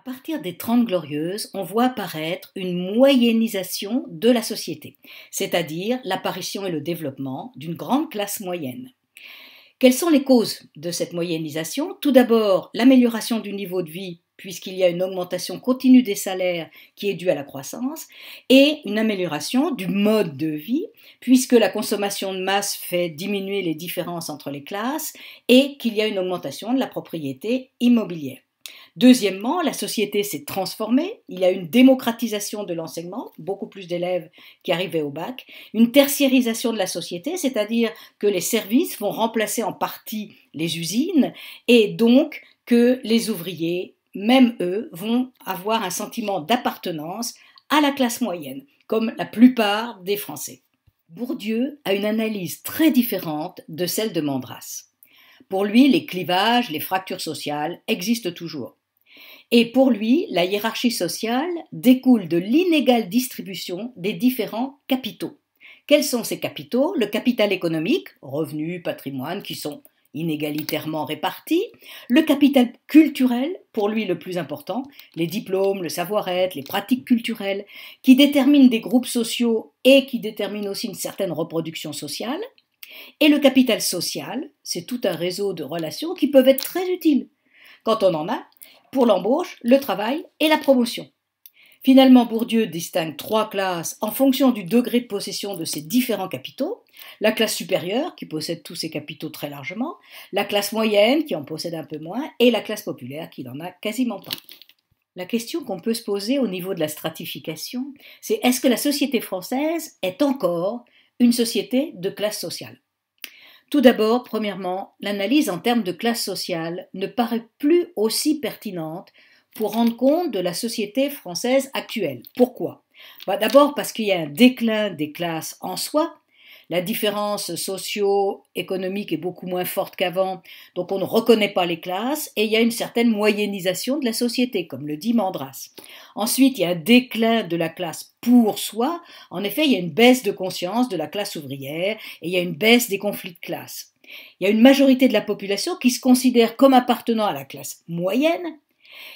À partir des Trente Glorieuses, on voit apparaître une moyennisation de la société, c'est-à-dire l'apparition et le développement d'une grande classe moyenne. Quelles sont les causes de cette moyennisation Tout d'abord, l'amélioration du niveau de vie, puisqu'il y a une augmentation continue des salaires qui est due à la croissance, et une amélioration du mode de vie, puisque la consommation de masse fait diminuer les différences entre les classes, et qu'il y a une augmentation de la propriété immobilière. Deuxièmement, la société s'est transformée. Il y a une démocratisation de l'enseignement, beaucoup plus d'élèves qui arrivaient au bac, une tertiarisation de la société, c'est-à-dire que les services vont remplacer en partie les usines et donc que les ouvriers, même eux, vont avoir un sentiment d'appartenance à la classe moyenne, comme la plupart des Français. Bourdieu a une analyse très différente de celle de Mandras. Pour lui, les clivages, les fractures sociales existent toujours. Et pour lui, la hiérarchie sociale découle de l'inégale distribution des différents capitaux. Quels sont ces capitaux Le capital économique, revenus, patrimoine, qui sont inégalitairement répartis, le capital culturel, pour lui le plus important, les diplômes, le savoir-être, les pratiques culturelles, qui déterminent des groupes sociaux et qui déterminent aussi une certaine reproduction sociale, et le capital social, c'est tout un réseau de relations qui peuvent être très utiles. Quand on en a, pour l'embauche, le travail et la promotion. Finalement, Bourdieu distingue trois classes en fonction du degré de possession de ces différents capitaux. La classe supérieure, qui possède tous ces capitaux très largement, la classe moyenne, qui en possède un peu moins, et la classe populaire, qui n'en a quasiment pas. La question qu'on peut se poser au niveau de la stratification, c'est est-ce que la société française est encore une société de classe sociale tout d'abord, premièrement, l'analyse en termes de classe sociale ne paraît plus aussi pertinente pour rendre compte de la société française actuelle. Pourquoi bah D'abord parce qu'il y a un déclin des classes en soi, la différence socio-économique est beaucoup moins forte qu'avant, donc on ne reconnaît pas les classes et il y a une certaine moyennisation de la société, comme le dit Mandras. Ensuite, il y a un déclin de la classe pour soi. En effet, il y a une baisse de conscience de la classe ouvrière et il y a une baisse des conflits de classe. Il y a une majorité de la population qui se considère comme appartenant à la classe moyenne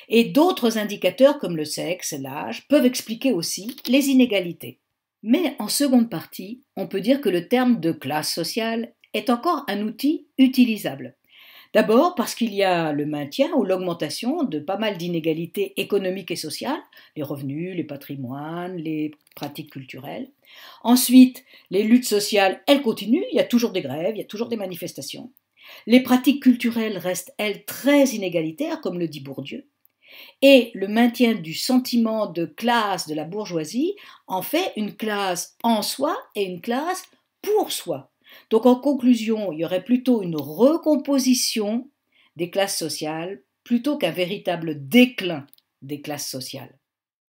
et d'autres indicateurs comme le sexe, l'âge peuvent expliquer aussi les inégalités. Mais en seconde partie, on peut dire que le terme de classe sociale est encore un outil utilisable. D'abord parce qu'il y a le maintien ou l'augmentation de pas mal d'inégalités économiques et sociales, les revenus, les patrimoines, les pratiques culturelles. Ensuite, les luttes sociales, elles continuent, il y a toujours des grèves, il y a toujours des manifestations. Les pratiques culturelles restent, elles, très inégalitaires, comme le dit Bourdieu et le maintien du sentiment de classe de la bourgeoisie en fait une classe en soi et une classe pour soi. Donc en conclusion, il y aurait plutôt une recomposition des classes sociales plutôt qu'un véritable déclin des classes sociales.